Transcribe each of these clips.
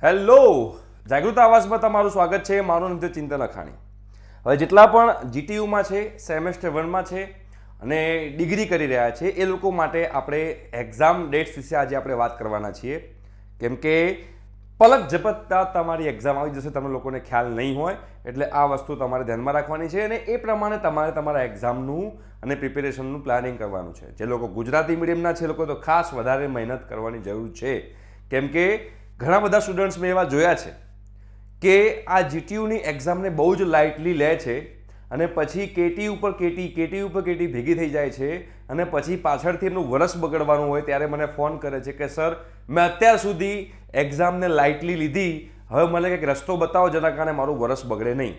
hello જાગૃત આવાસમાં તમારું સ્વાગત છે મારું નામ છે ચિંતન અખાણી હવે જેટલા પણ જીટીયુમાં છે સેમેસ્ટર વનમાં છે અને ડિગ્રી કરી રહ્યા છે એ લોકો માટે આપણે એક્ઝામ ડેટ્સ વિશે આજે આપણે વાત કરવાના છીએ કેમ કે પલક ઝપતતા તમારી એક્ઝામ આવી જશે તમે લોકોને ખ્યાલ નહીં હોય એટલે આ વસ્તુ તમારે ધ્યાનમાં રાખવાની છે અને એ પ્રમાણે તમારે તમારા એક્ઝામનું અને પ્રિપેરેશનનું પ્લાનિંગ કરવાનું છે જે લોકો ગુજરાતી મીડિયમના છે લોકો તો ખાસ વધારે મહેનત કરવાની જરૂર છે કેમ કે ઘણા બધા સ્ટુડન્ટ્સ મેં એવા જોયા છે કે આ જીટીયુની એક્ઝામને બહુ જ લાઇટલી લે છે અને પછી કેટી ઉપર કેટી કેટી ઉપર કેટી ભેગી થઈ જાય છે અને પછી પાછળથી એમનું વરસ બગડવાનું હોય ત્યારે મને ફોન કરે છે કે સર મેં અત્યાર સુધી એક્ઝામને લાઇટલી લીધી હવે મને કંઈક રસ્તો બતાવો જેના કારણે મારું વરસ બગડે નહીં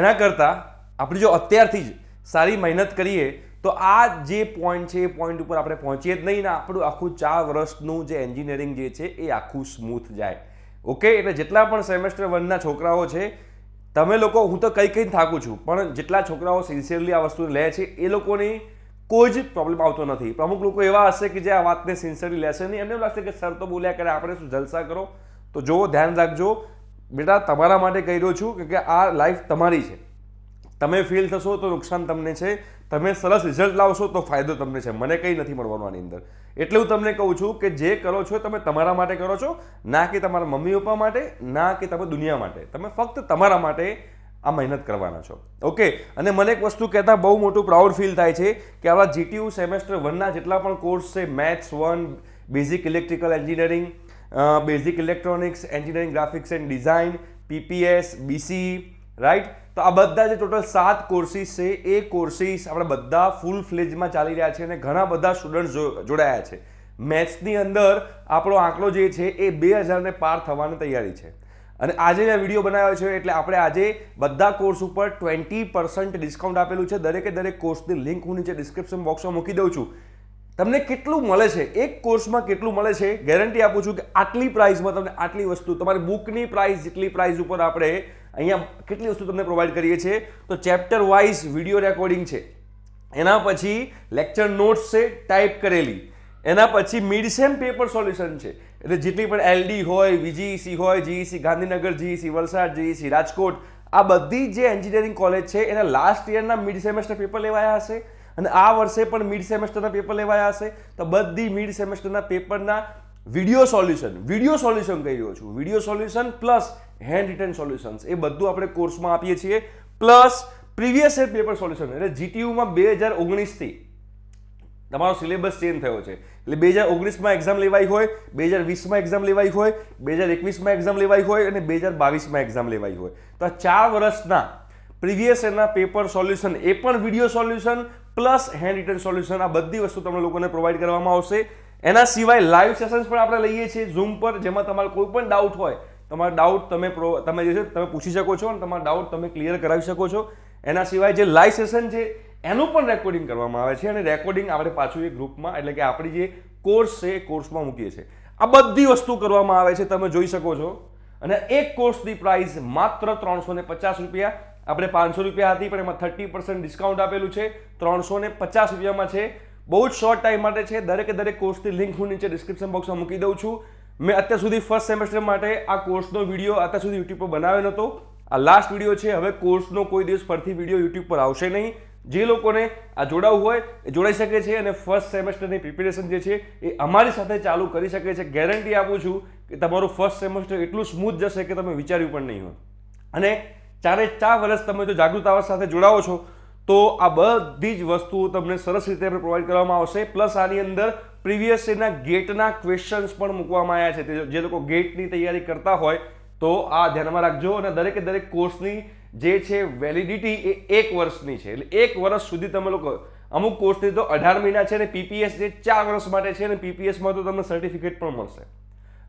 એના કરતાં આપણે જો અત્યારથી જ સારી મહેનત કરીએ તો આ જે પોઈન્ટ છે એ પોઈન્ટ ઉપર આપણે પહોંચીએ જ નહીં ને આપણું આખું ચાર વર્ષનું જે એન્જિનિયરિંગ જે છે એ આખું સ્મૂથ જાય ઓકે એટલે જેટલા પણ સેમેસ્ટર વનના છોકરાઓ છે તમે લોકો હું તો કંઈ કંઈ થાકું છું પણ જેટલા છોકરાઓ સિન્સિયરલી આ વસ્તુ લે છે એ લોકોની કોઈ જ પ્રોબ્લેમ આવતો નથી અમુક લોકો એવા હશે કે જે આ વાતને સિન્સિયરલી લેશે નહીં એમને લાગશે કે સર તો બોલ્યા કરે આપણે શું જલસા કરો તો જોવો ધ્યાન રાખજો બેટા તમારા માટે કહી રહ્યો છું કે આ લાઈફ તમારી છે તમે ફેલ થશો તો નુકસાન તમને છે તમે સરસ રિઝલ્ટ લાવશો તો ફાયદો તમને છે મને કંઈ નથી મળવાનું આની અંદર એટલે હું તમને કહું છું કે જે કરો છો તમે તમારા માટે કરો છો ના કે તમારા મમ્મી પપ્પા માટે ના કે તમે દુનિયા માટે તમે ફક્ત તમારા માટે આ મહેનત કરવાના છો ઓકે અને મને એક વસ્તુ કહેતા બહુ મોટું પ્રાઉડ ફીલ થાય છે કે આવા જીટીયુ સેમેસ્ટર વનના જેટલા પણ કોર્સ છે maths one basic electrical engineering basic electronics engineering graphics and design PPS BC right તો આ બધા જે ટોટલ સાત કોર્સીસ છે એ કોર્સીસ આપણે બધા ફૂલ ફ્લેજમાં ચાલી રહ્યા છે અને ઘણા બધા સ્ટુડન્ટ જોડાયા છે મેથ્સની અંદર આપણો આંકડો જે છે એ બે હજારને પાર થવાની તૈયારી છે અને આજે મેં વિડીયો બનાવ્યો છે એટલે આપણે આજે બધા કોર્સ ઉપર ટ્વેન્ટી પર્સન્ટ ડિસ્કાઉન્ટ આપેલું છે દરેકે દરેક કોર્સની લિંક હું નીચે ડિસ્ક્રિપ્શન બોક્સમાં મૂકી દઉં છું તમને કેટલું મળે છે એક કોર્સમાં કેટલું મળે છે ગેરંટી આપું છું કે આટલી પ્રાઇસમાં તમને આટલી વસ્તુ તમારી બુકની પ્રાઇસ જેટલી પ્રાઇસ ઉપર આપણે અહીંયા કેટલી વસ્તુ તમને પ્રોવાઈડ કરીએ છીએ તો ચેપ્ટર વાઇઝ વિડીયો રેકોર્ડિંગ છે એના પછી લેક્ચર નોટ્સ છે ટાઈપ કરેલી એના પછી મિડ સેમ પેપર સોલ્યુશન છે એટલે જેટલી પણ એલડી હોય વીજીઈસી e હોય GEC e Gandhinagar GEC e Valsad GEC Rajkot આ બધી જે એન્જિનિયરિંગ કોલેજ છે એના લાસ્ટ યરના મિડ સેમેસ્ટર પેપર લેવાયા હશે અને આ વર્ષે પણ મિડ સેમેસ્ટરના પેપર લેવાયા હશે તો બધી મિડ સેમેસ્ટરના પેપરના વિડીયો સોલ્યુશન વિડીયો સોલ્યુશન કહી રહ્યો છું video solution plus handwritten solution એ બધું આપણે કોર્સમાં આપીએ છીએ plus previous year paper solution એટલે જીટીયુમાં બે હજાર ઓગણીસથી તમારો સિલેબસ ચેન્જ થયો છે એટલે બે હજાર ઓગણીસમાં એક્ઝામ લેવાઈ હોય બે હજાર વીસમાં એક્ઝામ લેવાઈ હોય બે હજાર એકવીસમાં એક્ઝામ લેવાઈ હોય અને બે હજાર બાવીસમાં એક્ઝામ લેવાઈ હોય તો આ ચાર વર્ષના પ્રીવિયસ એના પેપર સોલ્યુશન એ પણ video solution plus handwritten solution આ બધી વસ્તુ તમને લોકોને પ્રોવાઈડ કરવામાં આવશે એના સિવાય લાઈવ સેશન્સ પણ આપણે લઈએ છીએ ઝૂમ પર જેમાં તમારો કોઈ પણ ડાઉટ હોય તમારો ડાઉટ તમે પ્રો તમે જે છે તમે પૂછી શકો છો અને તમારો ડાઉટ તમે ક્લિયર કરાવી શકો છો એના સિવાય જે લાઈવ સેશન છે એનું પણ રેકોર્ડિંગ કરવામાં આવે છે અને રેકોર્ડિંગ આપણે પાછું એ ગ્રુપમાં એટલે કે આપણી જે કોર્સ છે એ કોર્સમાં મૂકીએ છીએ આ બધી વસ્તુ કરવામાં આવે છે તમે જોઈ શકો છો અને એક કોર્સની પ્રાઇસ માત્ર ત્રણસો ને પચાસ રૂપિયા આપણે પાંચસો રૂપિયા હતી પણ એમાં થર્ટી ડિસ્કાઉન્ટ આપેલું છે ત્રણસો ને પચાસ રૂપિયામાં છે બહુ જ શોર્ટ ટાઈમ માટે છે દરેકે દરેક કોર્સની લિંક હું નીચે ડિસ્ક્રિપ્શન બોક્સમાં મૂકી દઉં છું મેં અત્યાર સુધી ફર્સ્ટ સેમેસ્ટર માટે આ કોર્સનો વિડીયો અત્યાર સુધી યુટ્યુબ પર બનાવ્યો નહોતો આ લાસ્ટ વિડીયો છે હવે કોર્સનો કોઈ દિવસ પરથી વિડીયો યુટ્યુબ પર આવશે નહીં જે લોકોને આ જોડાવું હોય એ જોડાઈ શકે છે અને ફર્સ્ટ સેમેસ્ટરની પ્રિપેરેશન જે છે એ અમારી સાથે ચાલુ કરી શકે છે ગેરંટી આપું છું કે તમારું ફર્સ્ટ સેમેસ્ટર એટલું સ્મૂથ જશે કે તમે વિચાર્યું પણ નહીં હોય અને ચારે ચાર વર્ષ તમે જો જાગૃત જાગૃતતા સાથે જોડાવો છો તો આ બધી જ વસ્તુઓ તમને સરસ રીતે પ્રોવાઈડ કરવામાં આવશે પ્લસ આની અંદર પ્રીવિયસ યરના ગેટના ક્વેશ્ચન્સ પણ મૂકવામાં આવ્યા છે જે લોકો ગેટની તૈયારી કરતા હોય તો આ ધ્યાનમાં રાખજો અને દરેકે દરેક કોર્સની જે છે વેલિડિટી એ એક વર્ષની છે એટલે એક વર્ષ સુધી તમે લોકો અમુક કોર્સની તો અઢાર મહિના છે અને પીપીએસ જે ચાર વર્ષ માટે છે અને પીપીએસમાં તો તમને સર્ટિફિકેટ પણ મળશે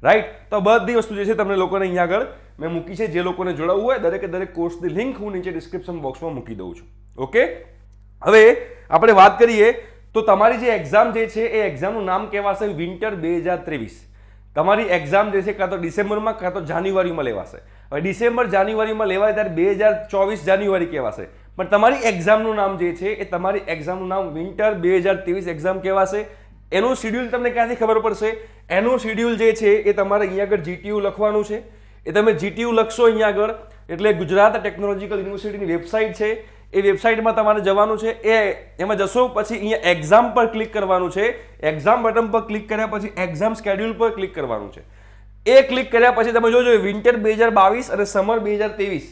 રાઈટ તો બધી વસ્તુ જે છે તમને લોકોને અહીંયા આગળ મેં મૂકી છે જે લોકોને જોડાવવું હોય દરેકે દરેક કોર્સની લિંક હું નીચે ડિસ્ક્રિપ્શન બોક્સમાં મૂકી દઉં છું ઓકે હવે આપણે વાત કરીએ તો તમારી જે એક્ઝામ જે છે એ એક્ઝામનું નામ કહેવાશે વિન્ટર બે હજાર ત્રેવીસ તમારી એક્ઝામ જે છે કાં તો ડિસેમ્બરમાં કાં તો જાન્યુઆરીમાં લેવાશે હવે ડિસેમ્બર જાન્યુઆરીમાં લેવાય ત્યારે બે હજાર ચોવીસ જાન્યુઆરી કહેવાશે પણ તમારી એક્ઝામનું નામ જે છે એ તમારી એક્ઝામનું નામ વિન્ટર બે હજાર ત્રેવીસ એક્ઝામ કહેવાશે એનું શિડ્યુલ તમને ક્યાંથી ખબર પડશે એનું શિડ્યુલ જે છે એ તમારે અહીંયા આગળ જીટીયુ લખવાનું છે એ તમે જીટીયુ લખશો અહીંયા આગળ એટલે ગુજરાત ટેકનોલોજીકલ યુનિવર્સિટીની વેબસાઇટ છે એ વેબસાઇટમાં તમારે જવાનું છે એ એમાં જશો પછી અહીંયા એક્ઝામ પર ક્લિક કરવાનું છે એક્ઝામ બટન પર ક્લિક કર્યા પછી એક્ઝામ સ્કેડ્યુલ પર ક્લિક કરવાનું છે એ ક્લિક કર્યા પછી તમે જોજો વિન્ટર બે હજાર બાવીસ અને સમર બે હજાર ત્રેવીસ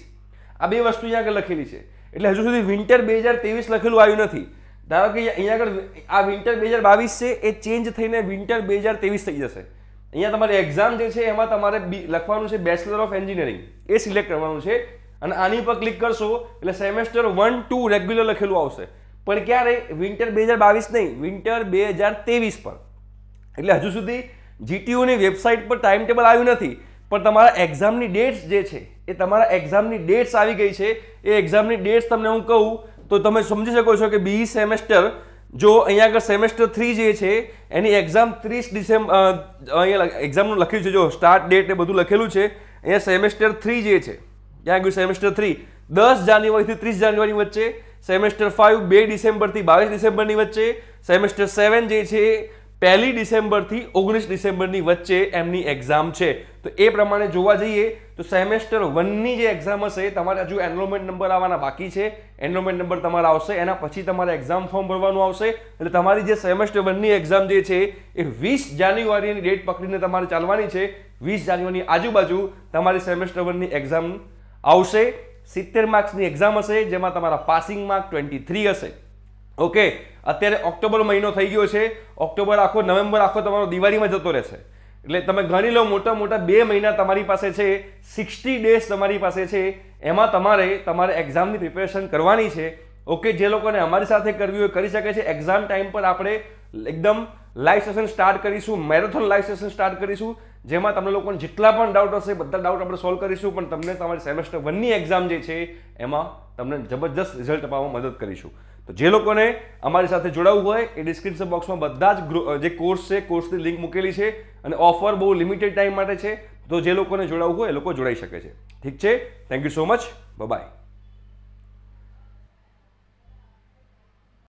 આ બે વસ્તુ અહીંયા આગળ લખેલી છે એટલે હજુ સુધી વિન્ટર બે હજાર ત્રેવીસ લખેલું આવ્યું નથી ધારો કે અહીંયા આગળ આ વિન્ટર બે હજાર બાવીસ છે એ ચેન્જ થઈને વિન્ટર બે હજાર ત્રેવીસ થઈ જશે અહીંયા તમારે એક્ઝામ જે છે એમાં તમારે લખવાનું છે બેચલર ઓફ એન્જિનિયરિંગ એ સિલેક્ટ કરવાનું છે અને આની પર ક્લિક કરશો એટલે સેમેસ્ટર વન ટુ રેગ્યુલર લખેલું આવશે પણ ક્યારે વિન્ટર બે હજાર બાવીસ નહીં વિન્ટર બે હજાર ત્રેવીસ પર એટલે હજુ સુધી જીટીયુની વેબસાઇટ પર ટાઈમ ટેબલ આવ્યું નથી પણ તમારા એક્ઝામની ડેટ્સ જે છે એ તમારા એક્ઝામની ડેટ્સ આવી ગઈ છે એ એક્ઝામની ડેટ્સ તમને હું કહું તો તમે સમજી શકો છો કે બી સેમેસ્ટર જો અહીંયા આગળ સેમેસ્ટર થ્રી જે છે એની એક્ઝામ ત્રીસ ડિસેમ્બર અહીંયા એક્ઝામનું લખ્યું છે જો સ્ટાર્ટ ડેટ એ બધું લખેલું છે અહીંયા સેમેસ્ટર થ્રી જે છે ક્યાં ગયું સેમેસ્ટર થ્રી દસ જાન્યુઆરીથી ત્રીસ જાન્યુઆરી વચ્ચે સેમેસ્ટર ફાઇવ બે ડિસેમ્બરથી બાવીસ ડિસેમ્બરની વચ્ચે સેમેસ્ટર સેવન જે છે પહેલી ડિસેમ્બરથી ઓગણીસ ડિસેમ્બરની વચ્ચે એમની એક્ઝામ છે તો એ પ્રમાણે જોવા જઈએ તો સેમેસ્ટર વનની જે એક્ઝામ હશે તમારે હજુ એનરોલમેન્ટ નંબર આવવાના બાકી છે એનરોલમેન્ટ નંબર તમારા આવશે એના પછી તમારે એક્ઝામ ફોર્મ ભરવાનું આવશે એટલે તમારી જે સેમેસ્ટર વનની એક્ઝામ જે છે એ વીસ જાન્યુઆરીની ડેટ પકડીને તમારે ચાલવાની છે વીસ જાન્યુઆરીની આજુબાજુ તમારી સેમેસ્ટર વનની એક્ઝામ આવશે સિત્તેર માર્ક્સની એક્ઝામ હશે જેમાં તમારા પાસિંગ માર્ક ટ્વેન્ટી થ્રી હશે ઓકે અત્યારે ઓક્ટોબર મહિનો થઈ ગયો છે ઓક્ટોબર આખો નવેમ્બર આખો તમારો દિવાળીમાં જતો રહેશે એટલે તમે ગણી લો મોટા મોટા બે મહિના તમારી પાસે છે સિક્સટી ડેઝ તમારી પાસે છે એમાં તમારે તમારે એક્ઝામની પ્રિપેરેશન કરવાની છે ઓકે જે લોકોને અમારી સાથે કરવી હોય કરી શકે છે એક્ઝામ ટાઈમ પર આપણે એકદમ લાઈવ સેશન સ્ટાર્ટ કરીશું મેરેથોન લાઈવ સેશન સ્ટાર્ટ કરીશું જેમાં તમને લોકોને જેટલા પણ ડાઉટ હશે બધા ડાઉટ આપણે સોલ્વ કરીશું પણ તમને તમારી સેમેસ્ટર વનની એક્ઝામ જે છે એમાં તમને જબરજસ્ત રિઝલ્ટ અપાવવામાં મદદ કરીશું તો જે લોકોને અમારી સાથે જોડાવવું હોય એ ડિસ્ક્રિપ્શન બોક્સમાં બધા જ જે કોર્સ છે કોર્સની લિંક મૂકેલી છે અને ઓફર બહુ લિમિટેડ ટાઈમ માટે છે તો જે લોકોને જોડાવવું હોય એ લોકો જોડાઈ શકે છે ઠીક છે thank you so much by